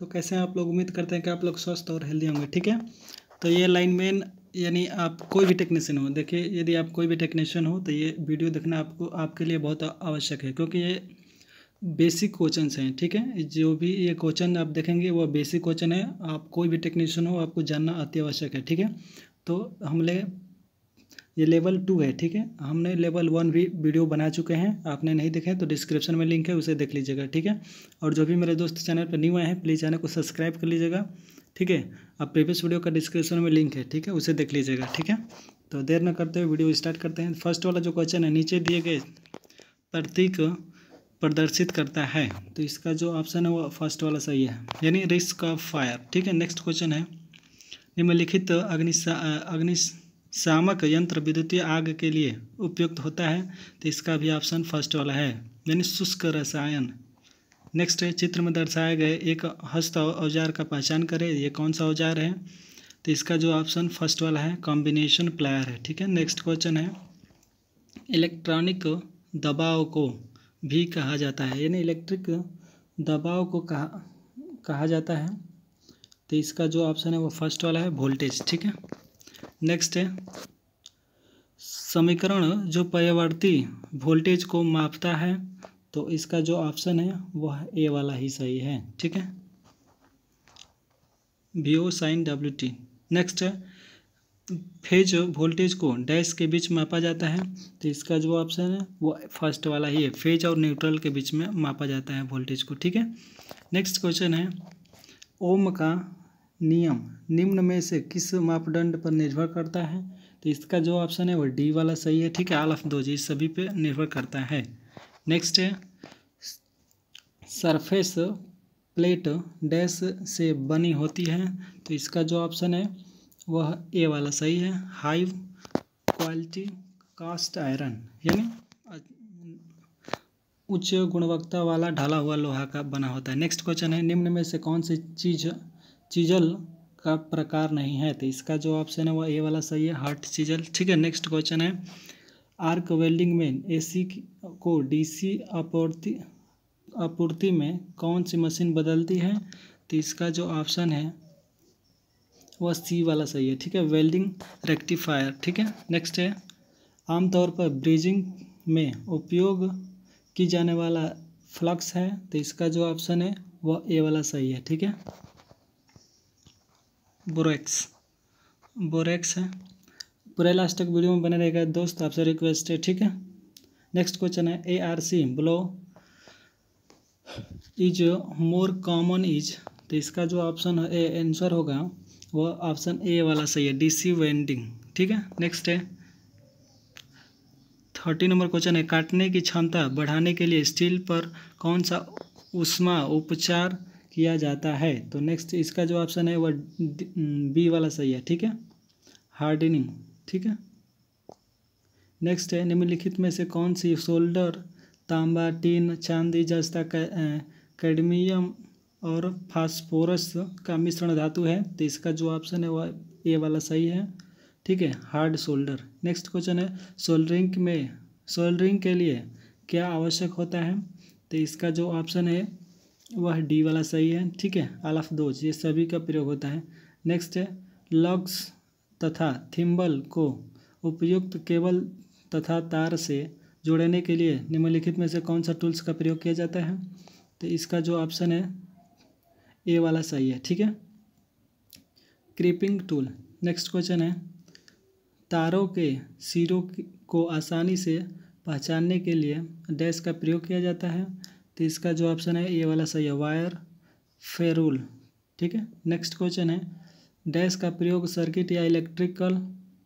तो कैसे हैं आप लोग उम्मीद करते हैं कि आप लोग स्वस्थ और हेल्दी होंगे ठीक है तो ये लाइन मैन यानी आप कोई भी टेक्नीशियन हो देखिए यदि आप कोई भी टेक्नीशियन हो तो ये वीडियो देखना आपको आपके लिए बहुत आवश्यक है क्योंकि ये बेसिक क्वेश्चन हैं ठीक है जो भी ये क्वेश्चन आप देखेंगे वो बेसिक क्वेश्चन है आप कोई भी टेक्नीशियन हो आपको जानना अति आवश्यक है ठीक है तो हमले ये लेवल टू है ठीक है हमने लेवल वन भी वीडियो बना चुके हैं आपने नहीं देखे है तो डिस्क्रिप्शन में लिंक है उसे देख लीजिएगा ठीक है और जो भी मेरे दोस्त चैनल पर न्यू आए हैं प्लीज़ चैनल को सब्सक्राइब कर लीजिएगा ठीक है अब प्रीवियस वीडियो का डिस्क्रिप्शन में लिंक है ठीक है उसे देख लीजिएगा ठीक है तो देर न करते हुए वीडियो स्टार्ट करते हैं फर्स्ट वाला जो क्वेश्चन है नीचे दिए गए प्रतीक प्रदर्शित करता है तो इसका जो ऑप्शन है वो फर्स्ट वाला सही है यानी रिस्क ऑफ फायर ठीक है नेक्स्ट क्वेश्चन है निम्नलिखित अग्नि अग्नि शामक यंत्र विद्युतीय आग के लिए उपयुक्त होता है तो इसका भी ऑप्शन फर्स्ट वाला है यानी शुष्क रसायन नेक्स्ट है चित्र में दर्शाए गए एक हस्त औजार का पहचान करें ये कौन सा औजार है तो इसका जो ऑप्शन फर्स्ट वाला है कॉम्बिनेशन प्लायर है ठीक है नेक्स्ट क्वेश्चन है इलेक्ट्रॉनिक दबाव को भी कहा जाता है यानी इलेक्ट्रिक दबाव को कहा कहा जाता है तो इसका जो ऑप्शन है वो फर्स्ट वाला है वोल्टेज ठीक है नेक्स्ट है समीकरण जो पर्यावर्ती वोल्टेज को मापता है तो इसका जो ऑप्शन है वह ए वाला ही सही है ठीक है B O sine W T next है फेज वोल्टेज को डैश के बीच मापा जाता है तो इसका जो ऑप्शन है वो फर्स्ट वाला ही है फेज और न्यूट्रल के बीच में मापा जाता है वोल्टेज को ठीक है नेक्स्ट क्वेश्चन है ओम का नियम निम्न में से किस मापदंड पर निर्भर करता है तो इसका जो ऑप्शन है वो डी वाला सही है ठीक है आल ऑफ दो जी सभी पे निर्भर करता है नेक्स्ट है सरफेस प्लेट डैश से बनी होती है तो इसका जो ऑप्शन है वह ए वाला सही है हाई क्वालिटी कास्ट आयरन यानी उच्च गुणवत्ता वाला ढाला हुआ लोहा का बना होता है नेक्स्ट क्वेश्चन है निम्न में से कौन सी चीज़ चिजल का प्रकार नहीं है तो इसका जो ऑप्शन है वह ए वाला सही है हार्ट चिजल ठीक है नेक्स्ट क्वेश्चन है आर्क वेल्डिंग मैन एसी को डीसी आपूर्ति आपूर्ति में कौन सी मशीन बदलती है तो इसका जो ऑप्शन है वह सी वाला सही है ठीक है वेल्डिंग रेक्टिफायर ठीक है नेक्स्ट है आमतौर पर ब्रिजिंग में उपयोग की जाने वाला फ्लक्स है तो इसका जो ऑप्शन है वह ए वाला सही है ठीक है बोरेक्स बोरेक्स है पूरा लास्ट तक वीडियो में बने रहेगा दोस्त आपसे रिक्वेस्ट है ठीक है नेक्स्ट क्वेश्चन है A R C blow is more common is तो इसका जो ऑप्शन है ए आंसर होगा वो ऑप्शन ए वाला सही है डी सी वेंडिंग ठीक है नेक्स्ट है थर्टी नंबर क्वेश्चन है काटने की क्षमता बढ़ाने के लिए स्टील पर कौन सा उष्मा उपचार किया जाता है तो नेक्स्ट इसका जो ऑप्शन है वह बी वाला सही है ठीक है हार्डनिंग ठीक है नेक्स्ट है निम्नलिखित में से कौन सी शोल्डर तांबा टीन चांदी जस्ता कैडमियम और फास्फोरस का मिश्रण धातु है तो इसका जो ऑप्शन है वह ए वाला सही है ठीक है हार्ड शोल्डर नेक्स्ट क्वेश्चन है सोल्डरिंग में सोल्डरिंग के लिए क्या आवश्यक होता है तो इसका जो ऑप्शन है वह डी वाला सही है ठीक है आल दोज ये सभी का प्रयोग होता है नेक्स्ट है लग्स तथा थिम्बल को उपयुक्त केबल तथा तार से जोड़ने के लिए निम्नलिखित में से कौन सा टूल्स का प्रयोग किया जाता है तो इसका जो ऑप्शन है ए वाला सही है ठीक है क्रीपिंग टूल नेक्स्ट क्वेश्चन है तारों के सिरों को आसानी से पहचानने के लिए डैश का प्रयोग किया जाता है तो इसका जो ऑप्शन है ये वाला सही है वायर फेरूल ठीक है नेक्स्ट क्वेश्चन है डैश का प्रयोग सर्किट या इलेक्ट्रिकल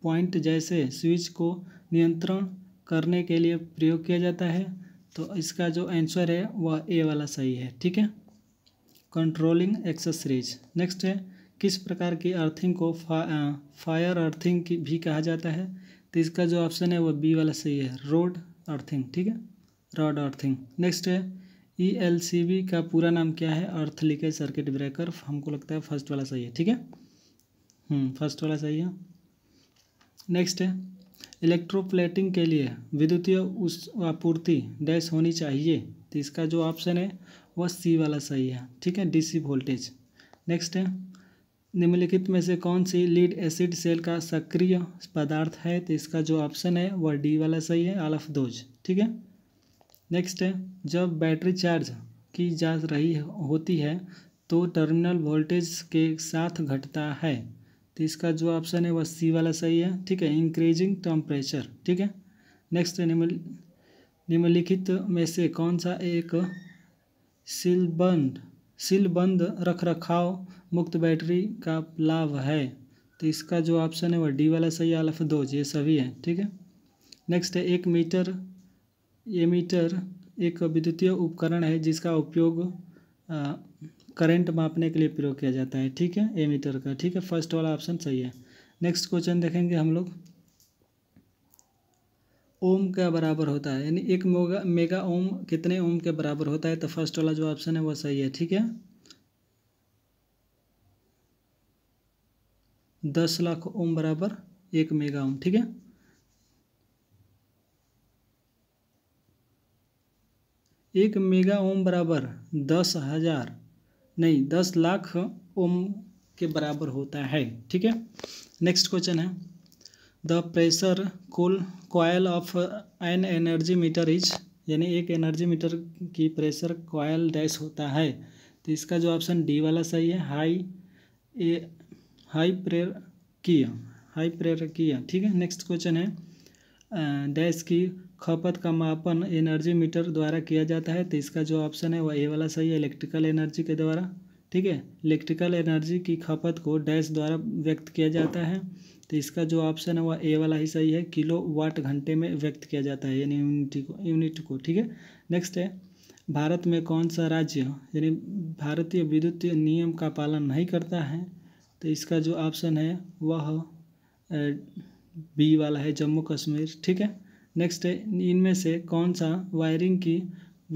पॉइंट जैसे स्विच को नियंत्रण करने के लिए प्रयोग किया जाता है तो इसका जो आंसर है वह ए वाला सही है ठीक है कंट्रोलिंग एक्सेसरीज नेक्स्ट है किस प्रकार की अर्थिंग को फा, आ, फायर अर्थिंग की भी कहा जाता है तो इसका जो ऑप्शन है वह बी वाला सही है रोड अर्थिंग ठीक है रॉड अर्थिंग नेक्स्ट है ई e का पूरा नाम क्या है अर्थ लीकेज सर्किट ब्रेकर हमको लगता है फर्स्ट वाला सही है ठीक है फर्स्ट हम्म, वाला सही है नेक्स्ट है इलेक्ट्रोप्लेटिंग के लिए विद्युतीय उस आपूर्ति डैश होनी चाहिए तो इसका जो ऑप्शन है वह सी वाला सही है ठीक है डीसी वोल्टेज नेक्स्ट है निम्नलिखित में से कौन सी लीड एसिड सेल का सक्रिय पदार्थ है तो इसका जो ऑप्शन है वह डी वाला सही है आल ऑफ दोज ठीक है नेक्स्ट जब बैटरी चार्ज की जा रही होती है तो टर्मिनल वोल्टेज के साथ घटता है तो इसका जो ऑप्शन है वह सी वाला सही है ठीक है इंक्रीजिंग टम्परेचर ठीक है नेक्स्ट निम्न निम्नलिखित में से कौन सा एक सिलबंद सिलबंद रख रखाव मुक्त बैटरी का लाभ है तो इसका जो ऑप्शन है वह डी वाला सही है अल्फ दो ये सभी है ठीक है नेक्स्ट है एक मीटर एमीटर एक विद्युतीय उपकरण है जिसका उपयोग करंट मापने के लिए प्रयोग किया जाता है ठीक है एमीटर का ठीक है फर्स्ट वाला ऑप्शन सही है नेक्स्ट क्वेश्चन देखेंगे हम लोग ओम का बराबर होता है यानी एक मोगा मेगा ओम कितने ओम के बराबर होता है तो फर्स्ट वाला जो ऑप्शन है वो सही है ठीक है दस लाख ओम बराबर एक मेगा ओम ठीक है एक मेगा ओम बराबर दस हज़ार नहीं दस लाख ओम के बराबर होता है ठीक है नेक्स्ट क्वेश्चन है the pressure coil coil of an energy meter is यानी एक एनर्जी मीटर की प्रेशर कॉयल डैश होता है तो इसका जो ऑप्शन डी वाला सही है हाई ए हाई प्रेर किया हाई किया ठीक है नेक्स्ट क्वेश्चन है डैश की खपत का मापन एनर्जी मीटर द्वारा किया जाता है तो इसका जो ऑप्शन है वह ए वाला सही है इलेक्ट्रिकल एनर्जी के द्वारा ठीक है इलेक्ट्रिकल एनर्जी की खपत को डैश द्वारा व्यक्त किया जाता है तो इसका जो ऑप्शन है वह ए वाला ही सही है किलो वाट घंटे में व्यक्त किया जाता है यानी यूनिटी को यूनिट को ठीक है नेक्स्ट है भारत में कौन सा राज्य यानी भारतीय विद्युत नियम का पालन नहीं करता है तो इसका जो ऑप्शन है वह बी वाला है जम्मू कश्मीर ठीक है नेक्स्ट है इनमें से कौन सा वायरिंग की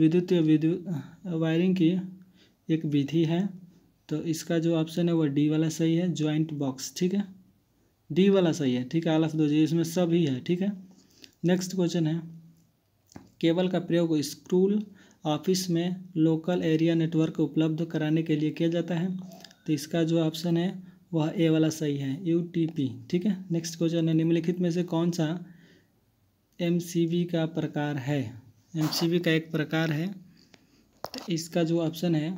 विद्युत विद्युत वायरिंग की एक विधि है तो इसका जो ऑप्शन है वह डी वाला सही है ज्वाइंट बॉक्स ठीक है डी वाला सही है ठीक है आल दो जी इसमें सब ही है ठीक है नेक्स्ट क्वेश्चन है केबल का प्रयोग स्कूल ऑफिस में लोकल एरिया नेटवर्क उपलब्ध कराने के लिए किया जाता है तो इसका जो ऑप्शन है वह ए वाला सही है यू ठीक है नेक्स्ट क्वेश्चन है निम्नलिखित में से कौन सा एम का प्रकार है एम का एक प्रकार है तो इसका जो ऑप्शन है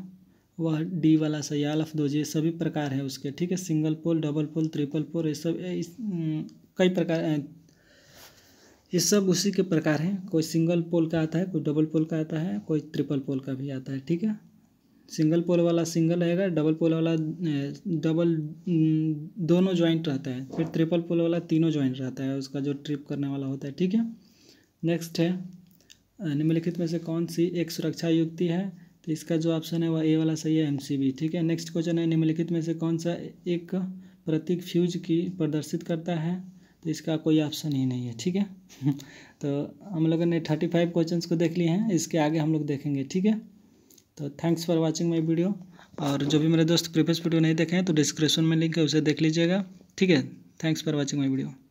वह डी वाला सही अल्फदोज दोजे सभी प्रकार है उसके ठीक है single pole double pole triple pole ये सब इस, कई प्रकार ये सब उसी के प्रकार हैं कोई सिंगल पोल का आता है कोई डबल पोल का आता है कोई ट्रिपल पोल का भी आता है ठीक है सिंगल पोल वाला सिंगल रहेगा डबल पोल वाला डबल दोनों ज्वाइंट रहता है फिर ट्रिपल पोल वाला तीनों ज्वाइंट रहता है उसका जो ट्रिप करने वाला होता है ठीक है नेक्स्ट है निम्नलिखित में से कौन सी एक सुरक्षा युक्ति है तो इसका जो ऑप्शन है वह ए वाला सही है एम ठीक है नेक्स्ट क्वेश्चन है निम्नलिखित में से कौन सा एक प्रतीक फ्यूज की प्रदर्शित करता है तो इसका कोई ऑप्शन ही नहीं है ठीक है तो हम लोगों ने थर्टी फाइव क्वेश्चन को देख लिए हैं इसके आगे हम लोग देखेंगे ठीक है तो thanks for watching my video और जो भी मेरे दोस्त प्रीवियस वीडियो नहीं देखे हैं तो डिस्क्रिप्शन में लिंक है उसे देख लीजिएगा ठीक है thanks for watching my video